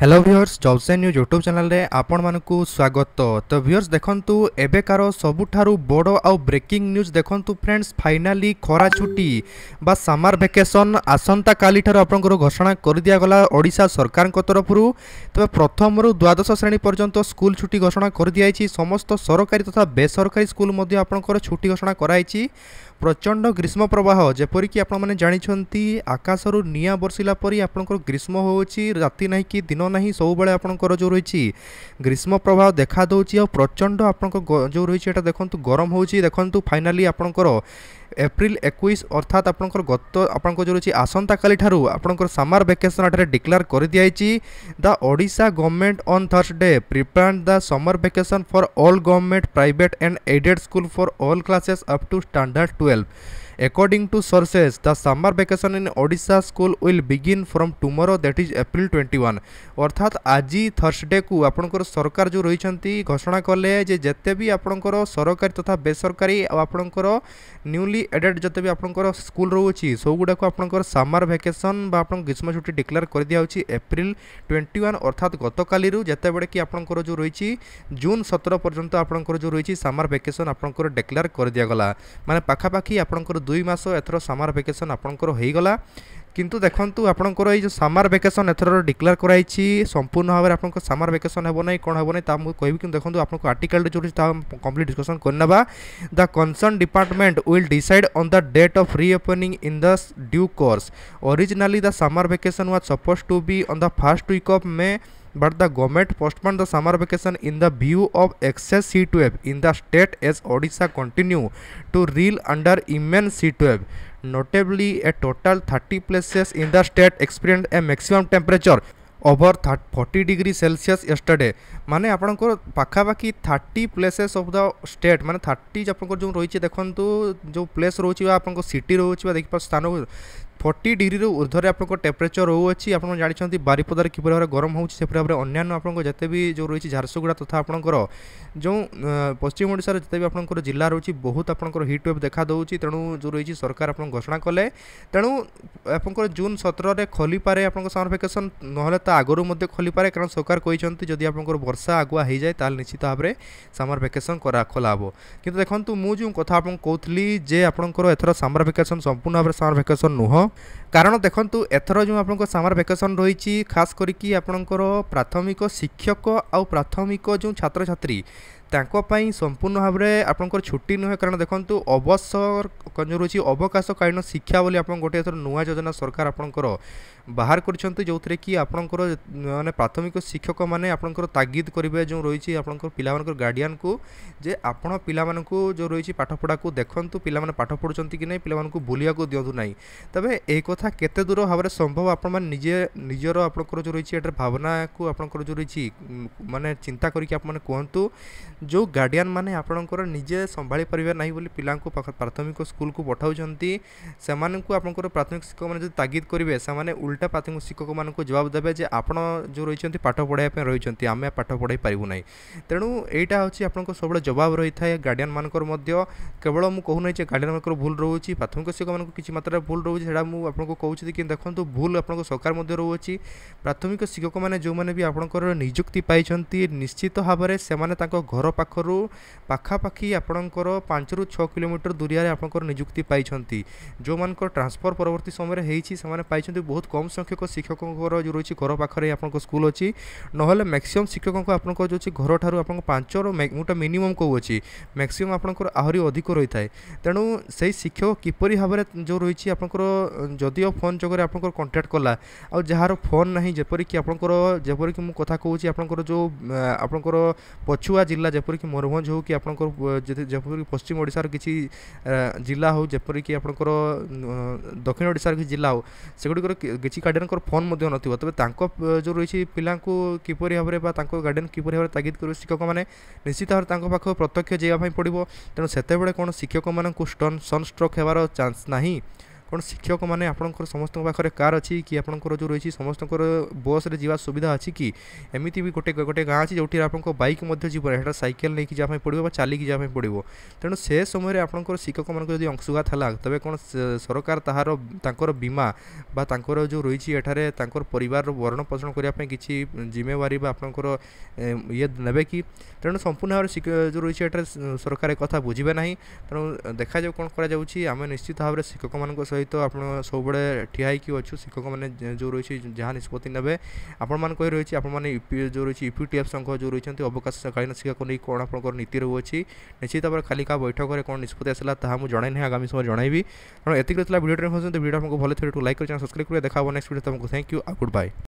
Hello viewers জবসেন news YouTube ଚ୍ୟାନେଲ୍ରେ ଆପଣମାନଙ୍କୁ ସ୍ୱାଗତ ତ ଭିଓର୍ସ ଦେଖନ୍ତୁ ଏବେକାର ସବୁଠାରୁ ବଡ଼ ଆଉ ବ୍ରେକିଂ ନ୍ୟୁଜ୍ ଦେଖନ୍ତୁ ଫ୍ରେଣ୍ଡସ୍ ଫାଇନାଲି ଖରା ଛୁଟି ବା ସାମାର ଭେକେସନ୍ ଆସନ୍ତାକାଲିଠାରୁ ଆପଣଙ୍କର ଘୋଷଣା କରିଦିଆଗଲା ଓଡ଼ିଶା ସରକାରଙ୍କ ତରଫରୁ ତେବେ ପ୍ରଥମରୁ ଦ୍ୱାଦଶ ଶ୍ରେଣୀ ପର୍ଯ୍ୟନ୍ତ ସ୍କୁଲ ଛୁଟି ଘୋଷଣା କରିଦିଆଯାଇଛି ସମସ୍ତ ସରକାରୀ ତଥା ବେସରକାରୀ ସ୍କୁଲ ମଧ୍ୟ ଆପଣଙ୍କର ଛୁଟି ଘୋଷଣା କରାଯାଇଛି ପ୍ରଚଣ୍ଡ ଗ୍ରୀଷ୍ମ ପ୍ରବାହ ଯେପରିକି ଆପଣମାନେ ଜାଣିଛନ୍ତି ଆକାଶରୁ ନିଆଁ ବର୍ଷିଲା ପରି ଆପଣଙ୍କର ଗ୍ରୀଷ୍ମ ହେଉଛି ରାତି ନାହିଁ କି ଦିନ ନାହିଁ ସବୁବେଳେ ଆପଣଙ୍କର ଯେଉଁ ରହିଛି ଗ୍ରୀଷ୍ମ ପ୍ରବାହ ଦେଖାଦେଉଛି ଆଉ ପ୍ରଚଣ୍ଡ ଆପଣଙ୍କ ଯେଉଁ ରହିଛି ଏଇଟା ଦେଖନ୍ତୁ ଗରମ ହେଉଛି ଦେଖନ୍ତୁ ଫାଇନାଲି ଆପଣଙ୍କର এপ্রিল একুশ অর্থাৎ আপনার গত আপনার যে রয়েছে আসন্তকালি ঠার আপনার সামার ভ্যাকেসন এটার ডিক্লার করে দিয়েছি the Odisha government on Thursday prepare the summer vacation for all government private and aided school for all classes up to standard twelve According to sources, the summer vacation in Odisha school will begin from tomorrow that is April 21. অর্থাৎ আজি থর্সডে কু আপনার সরকার যে রয়েছেন ঘোষণা কলে যে যেতে বি আপনার সরকারি তথা বেসরকারি আপনার নিউলি এডেড যেতে বি আপনার স্কুল রয়েছে সবগুড়া আপনার সামার ভ্যাকেসন বা আপনার গ্রীষ্ম ছুটি ডিক্লেয়ার করে দিয়া হচ্ছে এপ্রিল টোয়েন্টি ওয়ান অর্থাৎ গতকালি যেতবে কি আপনার যে রয়েছে জুন সতের পর্যন্ত আপনার যে রয়েছে সামার ভ্যাকেসন আপনার ডিক্লেয়ার করে দিয়াগলা মানে পাখাপাখি আপনার ଦୁଇ ମାସ ଏଥର ସମର ଭ୍ୟାକେସନ୍ ଆପଣଙ୍କର ହୋଇଗଲା কিন্তু দেখন্তু আপনার এই যে সামার ভ্যাকেশন এথর ডিক্লেয়ার করাইছি সম্পূর্ণ ভাবে আপনার সামার ভ্যাকেশন হব না কোণ হব না তা কবি কিন্তু দেখুন আপনার আর্টিকলটি যেটি তা কমপ্লিট ডিসকসন করে নেবা the concern department will decide on the date of reopening in the due course. Originally, the summer vacation was supposed to be on the first week of May, but the government postponed the summer vacation in the view of excess heat wave in the state as Odisha continue to reel under immense heat wave. Notably, a total 30 places in the state experienced a maximum temperature over 40 degree Celsius yesterday. माने आपणकर पाखापाखि 30 places of the state माने 30 आपणकर जो रहिछि देखंतु जो place रहुछि बा आपणकर सिटी रहुछि बा देखि पर स्थान ফর্টি ডিগ্রি ঊর্ধ্বরে আপনার টেম্পরেচর রয়েছে আপনার জাঁচান বারিপদার কিপর ভাবে গরম হচ্ছে সেপরি ভাবে অন্যান্য আপনার যেতে বি যে রয়েছে ঝারসুগুড়া তথা আপনার যে পশ্চিম ওড়শার যেতে আপনার জেলা রয়েছে বহু আপনার হিট ওয়েভ দেখা দেওয়া তেমন যে রয়েছে সরকার আপনার ঘোষণা কলে তেমন আপনার জুন সতেরের খোলিপারে আপনার সামার ভ্যাকেশন নহলে তা আগর মধ্যে খোলিপারে কারণ সরকার কিন্তু যদি আপনার বর্ষা আগুয়া হয়ে যায় তাহলে নিশ্চিত ভাবে সামার ভ্যাকেশন করা খোলা হব কিন্তু দেখুন মু যে কথা আপনার কৌলি যে আপনার এথর সামার ভ্যাকেশন সম্পূর্ণ ভাবে সামার ভ্যাকেশন নুহ କାରଣ ଦେଖନ୍ତୁ ଏଥର ଯେଉଁ ଆପଣଙ୍କ ସମର ଭେକେସନ୍ ରହିଛି ଖାସ୍ କରିକି ଆପଣଙ୍କର ପ୍ରାଥମିକ ଶିକ୍ଷକ ଆଉ ପ୍ରାଥମିକ ଯେଉଁ ଛାତ୍ରଛାତ୍ରୀ ତାଙ୍କ ପାଇଁ ସମ୍ପୂର୍ଣ୍ଣ ଭାବରେ ଆପଣଙ୍କର ଛୁଟି ନୁହେଁ କାରଣ ଦେଖନ୍ତୁ ଅବସର ରହୁଛି ଅବକାଶକାଳୀନ ଶିକ୍ଷା ବୋଲି ଆପଣ ଗୋଟେ ଏଥର ନୂଆ ଯୋଜନା ସରକାର ଆପଣଙ୍କର ବାହାର କରିଛନ୍ତି ଯେଉଁଥିରେ କି ଆପଣଙ୍କର ମାନେ ପ୍ରାଥମିକ ଶିକ୍ଷକମାନେ ଆପଣଙ୍କର ତାଗିଦ କରିବେ ଯେଉଁ ରହିଛି ଆପଣଙ୍କର ପିଲାମାନଙ୍କର ଗାର୍ଡ଼ିଆନକୁ ଯେ ଆପଣ ପିଲାମାନଙ୍କୁ ଯେଉଁ ରହିଛି ପାଠପଢ଼ାକୁ ଦେଖନ୍ତୁ ପିଲାମାନେ ପାଠ ପଢ଼ୁଛନ୍ତି କି ନାହିଁ ପିଲାମାନଙ୍କୁ ବୁଲିବାକୁ ଦିଅନ୍ତୁ ନାହିଁ ତେବେ ଏହି କଥା କେତେ ଦୂର ଭାବରେ ସମ୍ଭବ ଆପଣମାନେ ନିଜେ ନିଜର ଆପଣଙ୍କର ଯେଉଁ ରହିଛି ଏଠାରେ ଭାବନାକୁ ଆପଣଙ୍କର ଯେଉଁ ରହିଛି ମାନେ ଚିନ୍ତା କରିକି ଆପଣମାନେ କୁହନ୍ତୁ ଯେଉଁ ଗାର୍ଡ଼ିଆନ୍ ମାନେ ଆପଣଙ୍କର ନିଜେ ସମ୍ଭାଳି ପାରିବେ ନାହିଁ ବୋଲି ପିଲାଙ୍କୁ ପ୍ରାଥମିକ ସ୍କୁଲକୁ ପଠାଉଛନ୍ତି ସେମାନଙ୍କୁ ଆପଣଙ୍କର ପ୍ରାଥମିକ ଶିକ୍ଷକମାନେ ଯଦି ତାଗିଦ କରିବେ ସେମାନେ ଉଲ୍ଟା ପ୍ରାଥମିକ ଶିକ୍ଷକମାନଙ୍କୁ ଜବାବ ଦେବେ ଯେ ଆପଣ ଯେଉଁ ରହିଛନ୍ତି ପାଠ ପଢ଼ାଇବା ପାଇଁ ରହିଛନ୍ତି ଆମେ ପାଠ ପଢ଼ାଇ ପାରିବୁ ନାହିଁ ତେଣୁ ଏଇଟା ହେଉଛି ଆପଣଙ୍କ ସବୁବେଳେ ଜବାବ ରହିଥାଏ ଗାର୍ଡ଼ିଆନ୍ମାନଙ୍କର ମଧ୍ୟ କେବଳ ମୁଁ କହୁନାହିଁ ଯେ ଗାର୍ଡ଼ିଆନ୍ମାନଙ୍କର ଭୁଲ ରହୁଛି ପ୍ରାଥମିକ ଶିକ୍ଷକମାନଙ୍କ କିଛି ମାତ୍ରାରେ ଭୁଲ ରହୁଛି ସେଇଟା ମୁଁ ଆପଣଙ୍କୁ କହୁଛି କି ଦେଖନ୍ତୁ ଭୁଲ ଆପଣଙ୍କ ସରକାର ମଧ୍ୟ ରହୁଅଛି ପ୍ରାଥମିକ ଶିକ୍ଷକମାନେ ଯେଉଁମାନେ ବି ଆପଣଙ୍କର ନିଯୁକ୍ତି ପାଇଛନ୍ତି ନିଶ୍ଚିତ ଭାବରେ ସେମାନେ ତାଙ୍କ ଘର ପାଖରୁ ପାଖାପାଖି ଆପଣଙ୍କର ପାଞ୍ଚରୁ ଛଅ କିଲୋମିଟର ଦୂରିଆରେ ଆପଣଙ୍କର ନିଯୁକ୍ତି ପାଇଛନ୍ତି ଯେଉଁମାନଙ୍କର ଟ୍ରାନ୍ସଫର୍ ପରବର୍ତ୍ତୀ ସମୟରେ ହେଇଛି ସେମାନେ ପାଇଛନ୍ତି ବହୁତ କମ୍ ସଂଖ୍ୟକ ଶିକ୍ଷକଙ୍କର ଯେଉଁ ରହିଛି ଘର ପାଖରେ ଆପଣଙ୍କ ସ୍କୁଲ୍ ଅଛି ନହେଲେ ମ୍ୟାକ୍ସିମମ୍ ଶିକ୍ଷକଙ୍କ ଆପଣଙ୍କର ଯେଉଁ ଅଛି ଘରଠାରୁ ଆପଣଙ୍କ ପାଞ୍ଚର ଗୋଟେ ମିନିମମ୍ କହୁଅଛି ମ୍ୟାକ୍ସିମମ୍ ଆପଣଙ୍କର ଆହୁରି ଅଧିକ ରହିଥାଏ ତେଣୁ ସେହି ଶିକ୍ଷକ କିପରି ଭାବରେ ଯେଉଁ ରହିଛି ଆପଣଙ୍କର ଯଦିଓ ଫୋନ୍ ଯୋଗରେ ଆପଣଙ୍କର କଣ୍ଟାକ୍ଟ କଲା ଆଉ ଯାହାର ଫୋନ୍ ନାହିଁ ଯେପରିକି ଆପଣଙ୍କର ଯେପରିକି ମୁଁ କଥା କହୁଛି ଆପଣଙ୍କର ଯେଉଁ ଆପଣଙ୍କର ପଛୁଆ ଜିଲ୍ଲା ଯେପରିକି ମୟୂରଭଞ୍ଜ ହେଉ କି ଆପଣଙ୍କର ଯେପରିକି ପଶ୍ଚିମ ଓଡ଼ିଶାର କିଛି ଜିଲ୍ଲା ହେଉ ଯେପରିକି ଆପଣଙ୍କର ଦକ୍ଷିଣ ଓଡ଼ିଶାର କିଛି ଜିଲ୍ଲା ହେଉ ସେଗୁଡ଼ିକର କିଛି ଗାର୍ଡ଼ିଆନଙ୍କର ଫୋନ୍ ମଧ୍ୟ ନଥିବ ତେବେ ତାଙ୍କ ଯେଉଁ ରହିଛି ପିଲାଙ୍କୁ କିପରି ଭାବରେ ବା ତାଙ୍କ ଗାର୍ଡ଼ିଆନ କିପରି ଭାବରେ ତାଗିଦ କରିବେ ଶିକ୍ଷକମାନେ ନିଶ୍ଚିତ ଭାବରେ ତାଙ୍କ ପାଖକୁ ପ୍ରତ୍ୟକ୍ଷ ଯିବା ପାଇଁ ପଡ଼ିବ ତେଣୁ ସେତେବେଳେ କ'ଣ ଶିକ୍ଷକମାନଙ୍କୁ ସନ୍ ଷ୍ଟ୍ରୋକ୍ ହେବାର ଚାନ୍ସ ନାହିଁ শিক্ষক মানে আপনার সমস্ত পাখে কার অছি কি আপনার যে রয়েছে সমস্ত বসরে যাওয়ার সুবিধা আছে কি এমিতি বি গোটে গোটে গাঁ আছে যেটি আপনার বাইক মধ্যে যাবার সেটা সাইকেল নিয়ে যাওয়া পড়ব বা চালিক যাওয়া পড়ব তেমন সে সময় আপনার শিক্ষক মানুষ যদি অংশঘাত হল তবে কোণ সরকার তাহার তাঁর বীমা বা তাঁর যে রয়েছে এখানে তাঁর পরিবার ভরণ পোষণ করা কিছু জিম্মেদারি বা আপনার ইয়ে নেবে কি তেমন সম্পূর্ণ ভাবে যে রয়েছে এখানে সরকার কথা বুঝবে না তেমন দেখা যাও কোণ করা যাচ্ছে আমি নিশ্চিত ভাবে শিক্ষক মানুষ সহ সহিত ଆପଣ ସବୁବେଳେ ଠିଆ ହେଇକି ଅଛୁ ଶିକ୍ଷକମାନେ ଯେଉଁ ରହିଛି ଯାହା ନିଷ୍ପତ୍ତି ନେବେ ଆପଣମାନେ କହି ରହିଛି ଆପଣମାନେ ୟୁପି ଯେଉଁ ରହିଛି ୟୁପି ଟି ଏଫ୍ ସଂଘ ଯେଉଁ ରହିଛନ୍ତି ଅବକାଶକାଳୀନ ଶିକ୍ଷାକୁ ନେଇ କ'ଣ ଆପଣଙ୍କର ନୀତି ରହୁଅଛି ନିଶ୍ଚିତ ଭାବରେ ଖାଲି କାହା ବୈଠକରେ କ'ଣ ନିଷ୍ପତ୍ତି ଆସିଲା ତାହା ମୁଁ ଜଣାଇନି ଆଗାମୀ ସମୟ ଜଣାଇବି ତେଣୁ ଏତିକି ରହିଥିଲା ଭିଡ଼ିଓଟି ଭିଡ଼ିଓ ଆପଣଙ୍କୁ ଭଲ ଥିବ ଲାଇକ୍ କରି ଚ୍ୟାନେଲ୍ ସବସ୍କ୍ରାଇବ୍ କରିବେ ଦେଖା ହେବ ନେକ୍ସଟ ଭିଡ଼ିଓ ତୁମକୁ ଥ୍ୟାଙ୍କ ୟୁ ଆଉ ଗୁଡ଼ ବାଏ